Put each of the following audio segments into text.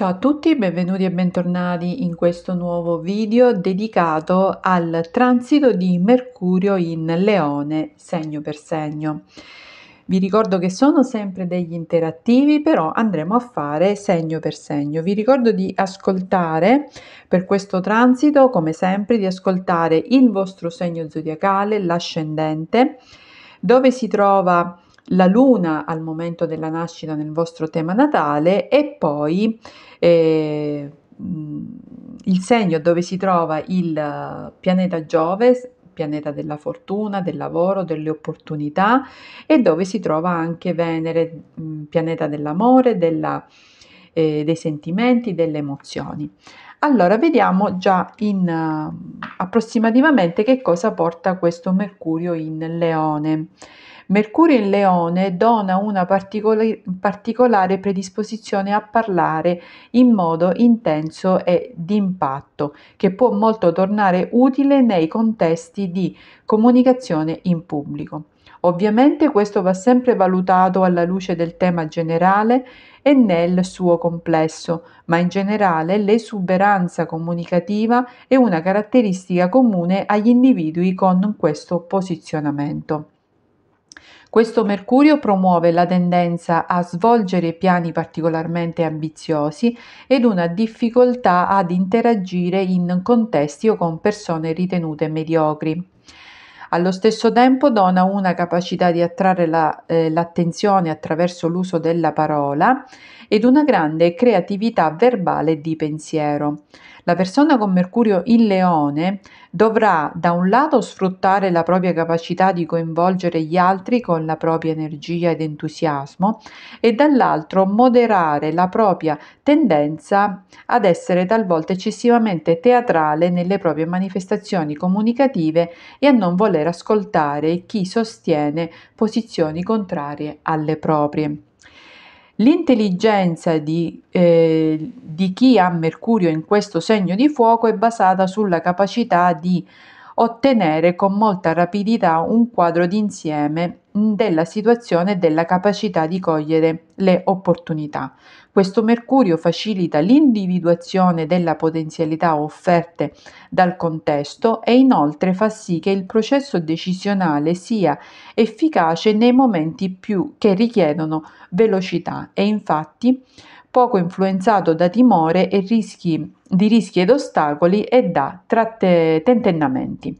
Ciao a tutti, benvenuti e bentornati in questo nuovo video dedicato al transito di Mercurio in Leone, segno per segno. Vi ricordo che sono sempre degli interattivi, però andremo a fare segno per segno. Vi ricordo di ascoltare per questo transito, come sempre, di ascoltare il vostro segno zodiacale, l'ascendente, dove si trova la luna al momento della nascita nel vostro tema natale e poi eh, mm, il segno dove si trova il eh, pianeta Giove, pianeta della fortuna, del lavoro, delle opportunità e dove si trova anche Venere, mm, pianeta dell'amore, della, eh, dei sentimenti, delle emozioni. Allora, vediamo già in, uh, approssimativamente che cosa porta questo Mercurio in Leone. Mercurio in Leone dona una particol- particolare predisposizione a parlare in modo intenso e d'impatto, che può molto tornare utile nei contesti di comunicazione in pubblico. Ovviamente questo va sempre valutato alla luce del tema generale e nel suo complesso, ma in generale l'esuberanza comunicativa è una caratteristica comune agli individui con questo posizionamento. Questo Mercurio promuove la tendenza a svolgere piani particolarmente ambiziosi ed una difficoltà ad interagire in contesti o con persone ritenute mediocri. Allo stesso tempo dona una capacità di attrarre la, eh, l'attenzione attraverso l'uso della parola ed una grande creatività verbale di pensiero. La persona con Mercurio in Leone dovrà da un lato sfruttare la propria capacità di coinvolgere gli altri con la propria energia ed entusiasmo e dall'altro moderare la propria tendenza ad essere talvolta eccessivamente teatrale nelle proprie manifestazioni comunicative e a non voler ascoltare chi sostiene posizioni contrarie alle proprie. L'intelligenza di, eh, di chi ha Mercurio in questo segno di fuoco è basata sulla capacità di ottenere con molta rapidità un quadro d'insieme della situazione e della capacità di cogliere le opportunità. Questo mercurio facilita l'individuazione della potenzialità offerte dal contesto e inoltre fa sì che il processo decisionale sia efficace nei momenti più che richiedono velocità e infatti poco influenzato da timore e rischi, di rischi ed ostacoli e da tratte, tentennamenti.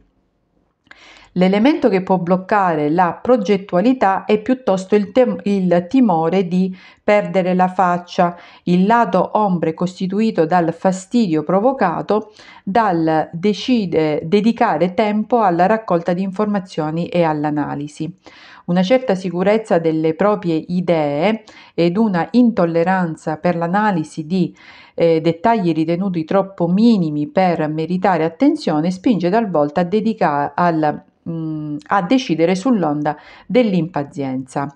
L'elemento che può bloccare la progettualità è piuttosto il, tem- il, timore di perdere la faccia, il lato ombre costituito dal fastidio provocato dal decide- dedicare tempo alla raccolta di informazioni e all'analisi una certa sicurezza delle proprie idee ed una intolleranza per l'analisi di eh, dettagli ritenuti troppo minimi per meritare attenzione spinge talvolta a, dedica- al, mh, mm, a decidere sull'onda dell'impazienza.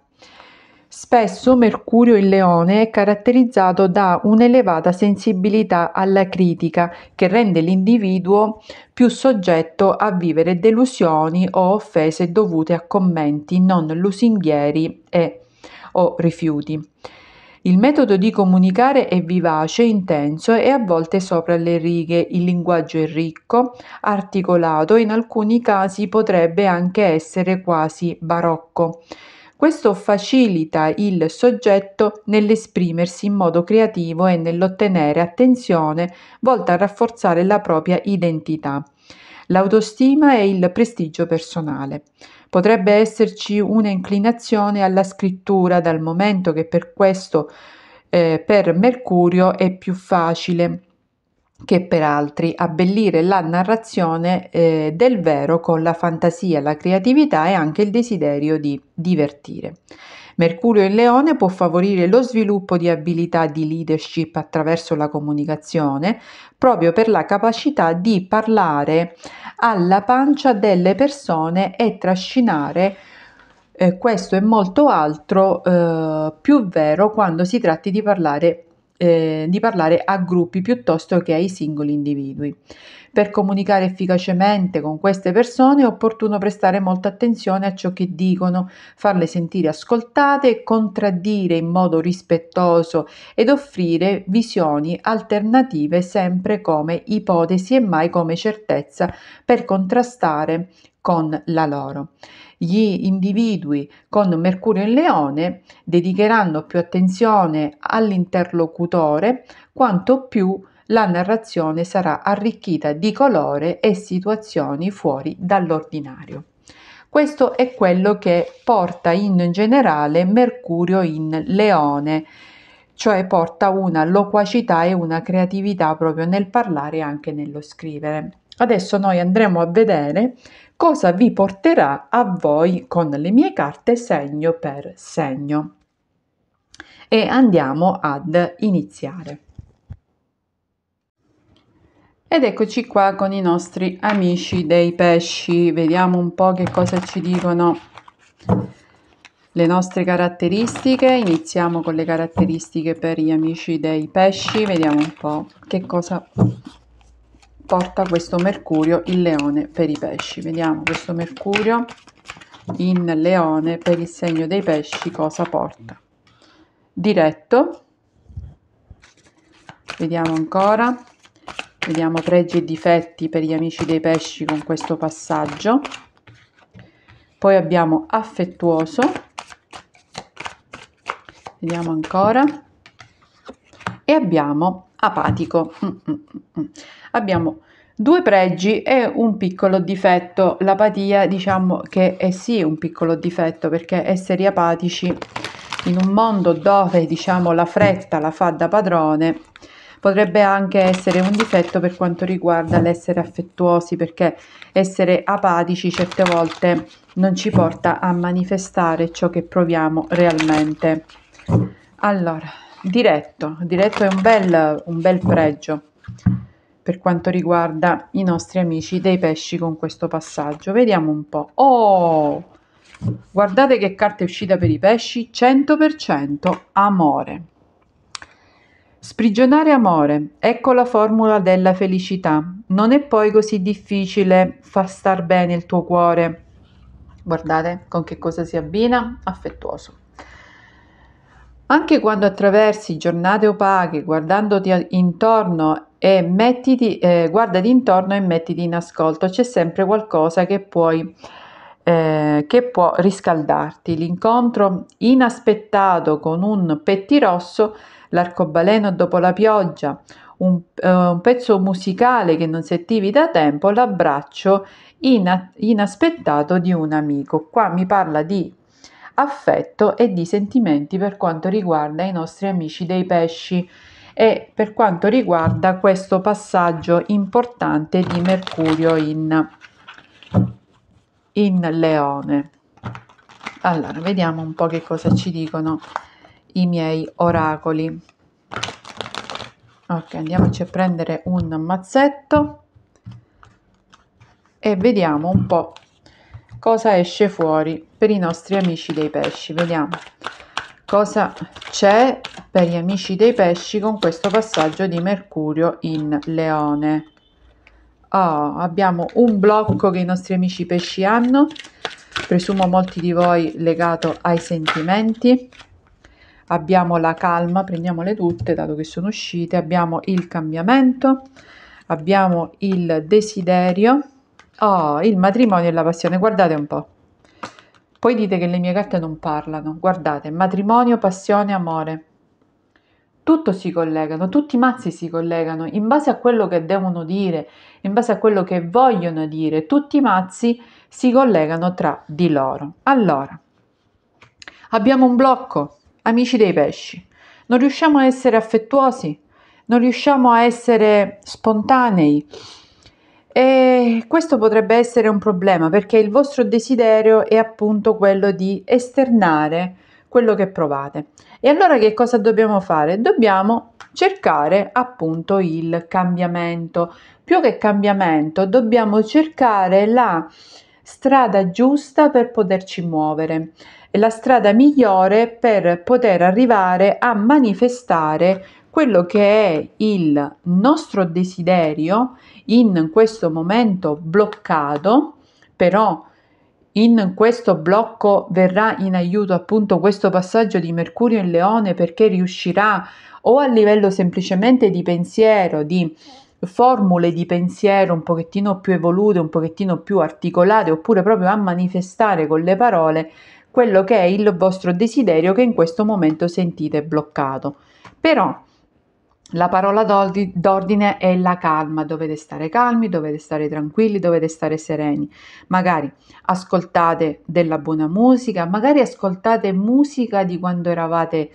Spesso Mercurio il Leone è caratterizzato da un'elevata sensibilità alla critica che rende l'individuo più soggetto a vivere delusioni o offese dovute a commenti non lusinghieri e o rifiuti. Il metodo di comunicare è vivace, intenso e a volte sopra le righe. Il linguaggio è ricco, articolato, e in alcuni casi potrebbe anche essere quasi barocco. Questo facilita il soggetto nell'esprimersi in modo creativo e nell'ottenere attenzione volta a rafforzare la propria identità l'autostima e il prestigio personale. Potrebbe esserci un'inclinazione alla scrittura dal momento che per questo eh, per Mercurio è più facile che per altri abbellire la narrazione eh, del vero con la fantasia, la creatività e anche il desiderio di divertire. Mercurio in Leone può favorire lo sviluppo di abilità di leadership attraverso la comunicazione, proprio per la capacità di parlare alla pancia delle persone e trascinare eh, questo e molto altro eh, più vero quando si tratti di parlare eh, di parlare a gruppi piuttosto che ai singoli individui. Per comunicare efficacemente con queste persone è opportuno prestare molta attenzione a ciò che dicono, farle sentire ascoltate, contraddire in modo rispettoso ed offrire visioni alternative sempre come ipotesi e mai come certezza per contrastare con la loro gli individui con Mercurio in Leone dedicheranno più attenzione all'interlocutore quanto più la narrazione sarà arricchita di colore e situazioni fuori dall'ordinario. Questo è quello che porta in generale Mercurio in Leone, cioè porta una loquacità e una creatività proprio nel parlare e anche nello scrivere. Adesso noi andremo a vedere cosa vi porterà a voi con le mie carte segno per segno. E andiamo ad iniziare. Ed eccoci qua con i nostri amici dei pesci, vediamo un po' che cosa ci dicono le nostre caratteristiche, iniziamo con le caratteristiche per gli amici dei pesci, vediamo un po' che cosa porta questo mercurio in leone per i pesci vediamo questo mercurio in leone per il segno dei pesci cosa porta diretto vediamo ancora vediamo pregi e difetti per gli amici dei pesci con questo passaggio poi abbiamo affettuoso vediamo ancora e abbiamo apatico. abbiamo due pregi e un piccolo difetto. L'apatia diciamo che è sì un piccolo difetto perché essere apatici in un mondo dove diciamo la fretta la fa da padrone potrebbe anche essere un difetto per quanto riguarda l'essere affettuosi perché essere apatici certe volte non ci porta a manifestare ciò che proviamo realmente. Allora, diretto. Diretto è un bel, un bel pregio per quanto riguarda i nostri amici dei pesci con questo passaggio. Vediamo un po'. Oh, guardate che carta è uscita per i pesci, 100% amore. Sprigionare amore, ecco la formula della felicità. Non è poi così difficile far star bene il tuo cuore. Guardate con che cosa si abbina, affettuoso. Anche quando attraversi giornate opache, guardandoti intorno e mettiti, eh, guardati intorno e mettiti in ascolto, c'è sempre qualcosa che puoi eh, che può riscaldarti. L'incontro inaspettato con un pettirosso, l'arcobaleno dopo la pioggia, un, eh, un, pezzo musicale che non sentivi da tempo, l'abbraccio in, inaspettato di un amico. Qua mi parla di affetto e di sentimenti per quanto riguarda i nostri amici dei pesci e per quanto riguarda questo passaggio importante di Mercurio in, in Leone. Allora, vediamo un po' che cosa ci dicono i miei oracoli. Ok, andiamoci a prendere un mazzetto e vediamo un po' cosa esce fuori per i nostri amici dei pesci. Vediamo cosa c'è per gli amici dei pesci con questo passaggio di Mercurio in Leone. Oh, abbiamo un blocco che i nostri amici pesci hanno, presumo molti di voi legato ai sentimenti. Abbiamo la calma, prendiamole tutte dato che sono uscite, abbiamo il cambiamento, abbiamo il desiderio, Oh, il matrimonio e la passione, guardate un po'. Poi dite che le mie carte non parlano. Guardate, matrimonio, passione, amore. Tutto si collegano, tutti i mazzi si collegano in base a quello che devono dire, in base a quello che vogliono dire. Tutti i mazzi si collegano tra di loro. Allora, abbiamo un blocco, amici dei pesci. Non riusciamo a essere affettuosi, non riusciamo a essere spontanei e questo potrebbe essere un problema perché il vostro desiderio è appunto quello di esternare quello che provate. E allora che cosa dobbiamo fare? Dobbiamo cercare appunto il cambiamento. Più che cambiamento, dobbiamo cercare la strada giusta per poterci muovere e la strada migliore per poter arrivare a manifestare quello che è il nostro desiderio in questo momento bloccato, però in questo blocco verrà in aiuto appunto questo passaggio di Mercurio in Leone perché riuscirà o a livello semplicemente di pensiero, di formule di pensiero un pochettino più evolute, un pochettino più articolate, oppure proprio a manifestare con le parole quello che è il vostro desiderio che in questo momento sentite bloccato. Però la parola d'ordine è la calma, dovete stare calmi, dovete stare tranquilli, dovete stare sereni. Magari ascoltate della buona musica, magari ascoltate musica di quando eravate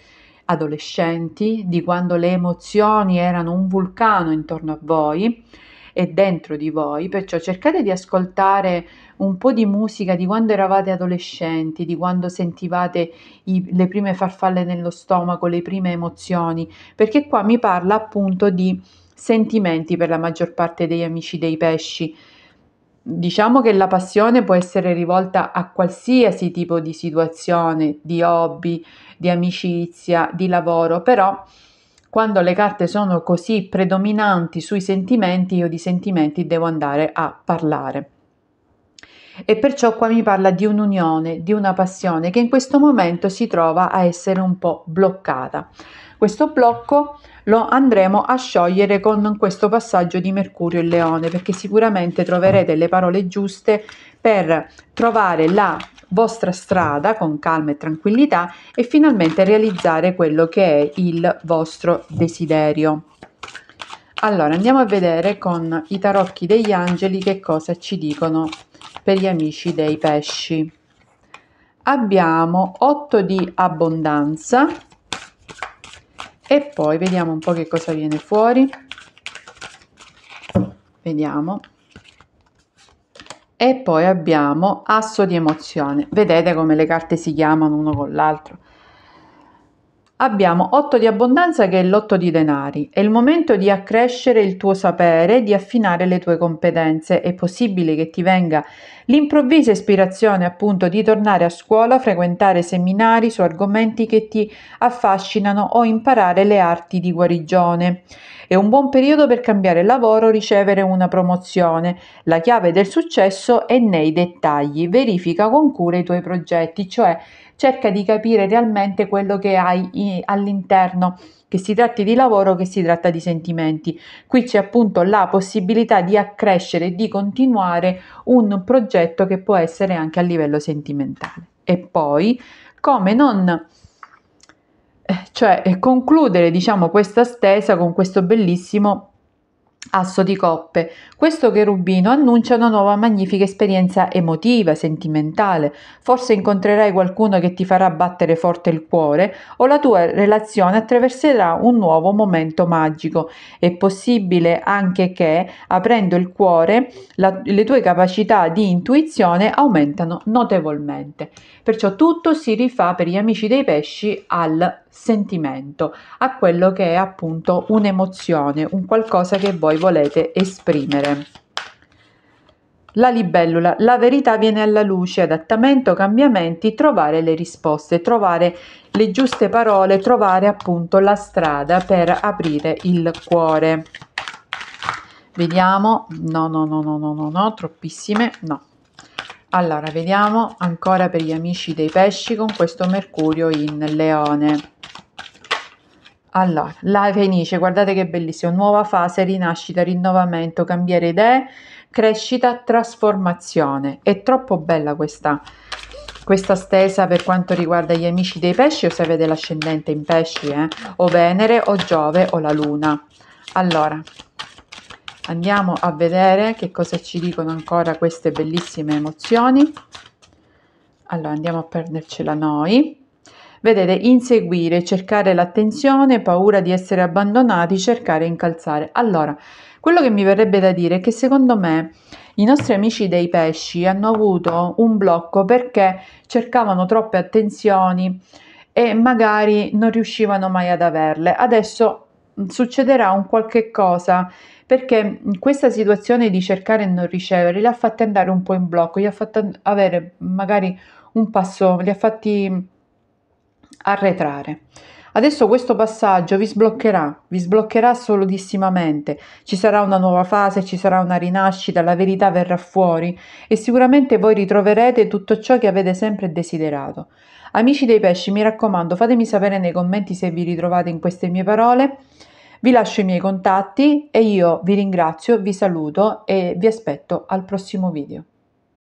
adolescenti, di quando le emozioni erano un vulcano intorno a voi e dentro di voi, perciò cercate di ascoltare un po' di musica di quando eravate adolescenti, di quando sentivate i, le prime farfalle nello stomaco, le prime emozioni, perché qua mi parla appunto di sentimenti per la maggior parte degli amici dei pesci. Diciamo che la passione può essere rivolta a qualsiasi tipo di situazione, di hobby, di amicizia, di lavoro, però quando le carte sono così predominanti sui sentimenti, io di sentimenti devo andare a parlare. E perciò qua mi parla di un'unione, di una passione che in questo momento si trova a essere un po' bloccata. Questo blocco lo andremo a sciogliere con questo passaggio di Mercurio e Leone, perché sicuramente troverete le parole giuste per trovare la vostra strada con calma e tranquillità e finalmente realizzare quello che è il vostro desiderio. Allora andiamo a vedere con i tarocchi degli angeli che cosa ci dicono per gli amici dei pesci. Abbiamo 8 di abbondanza e poi vediamo un po' che cosa viene fuori. Vediamo. E poi abbiamo asso di emozione. Vedete come le carte si chiamano uno con l'altro. Abbiamo 8 di abbondanza che è l'otto di denari. È il momento di accrescere il tuo sapere, di affinare le tue competenze. È possibile che ti venga l'improvvisa ispirazione appunto di tornare a scuola, frequentare seminari su argomenti che ti affascinano o imparare le arti di guarigione. È un buon periodo per cambiare lavoro, ricevere una promozione. La chiave del successo è nei dettagli. Verifica con cura i tuoi progetti, cioè cerca di capire realmente quello che hai all'interno, che si tratti di lavoro, che si tratta di sentimenti. Qui c'è appunto la possibilità di accrescere e di continuare un progetto che può essere anche a livello sentimentale. E poi, come non eh, cioè concludere diciamo questa stesa con questo bellissimo Asso di coppe. Questo cherubino annuncia una nuova magnifica esperienza emotiva, sentimentale. Forse incontrerai qualcuno che ti farà battere forte il cuore o la tua relazione attraverserà un nuovo momento magico. È possibile anche che, aprendo il cuore, la, le tue capacità di intuizione aumentano notevolmente. Perciò tutto si rifà per gli amici dei pesci al sentimento, a quello che è appunto un'emozione, un qualcosa che voi volete esprimere. La libellula, la verità viene alla luce, adattamento, cambiamenti, trovare le risposte, trovare le giuste parole, trovare appunto la strada per aprire il cuore. Vediamo, no, no, no, no, no, no, no, troppissime, no. Allora, vediamo ancora per gli amici dei pesci con questo Mercurio in leone. Allora, la Fenice, guardate che bellissimo, nuova fase, rinascita, rinnovamento, cambiare idee, crescita, trasformazione. È troppo bella questa, questa stesa per quanto riguarda gli amici dei pesci o se avete l'ascendente in pesci, eh? o Venere o Giove o la Luna. Allora, andiamo a vedere che cosa ci dicono ancora queste bellissime emozioni. Allora, andiamo a prendercela noi. Vedete, inseguire, cercare l'attenzione, paura di essere abbandonati, cercare incalzare. Allora, quello che mi verrebbe da dire è che secondo me i nostri amici dei pesci hanno avuto un blocco perché cercavano troppe attenzioni e magari non riuscivano mai ad averle. Adesso mm, succederà un qualche cosa perché questa situazione di cercare e non ricevere li ha fatti andare un po' in blocco, li ha fatti avere magari un passo, li ha fatti arretrare. Adesso questo passaggio vi sbloccherà, vi sbloccherà solodissimamente, ci sarà una nuova fase, ci sarà una rinascita, la verità verrà fuori e sicuramente voi ritroverete tutto ciò che avete sempre desiderato. Amici dei pesci, mi raccomando, fatemi sapere nei commenti se vi ritrovate in queste mie parole, vi lascio i miei contatti e io vi ringrazio, vi saluto e vi aspetto al prossimo video.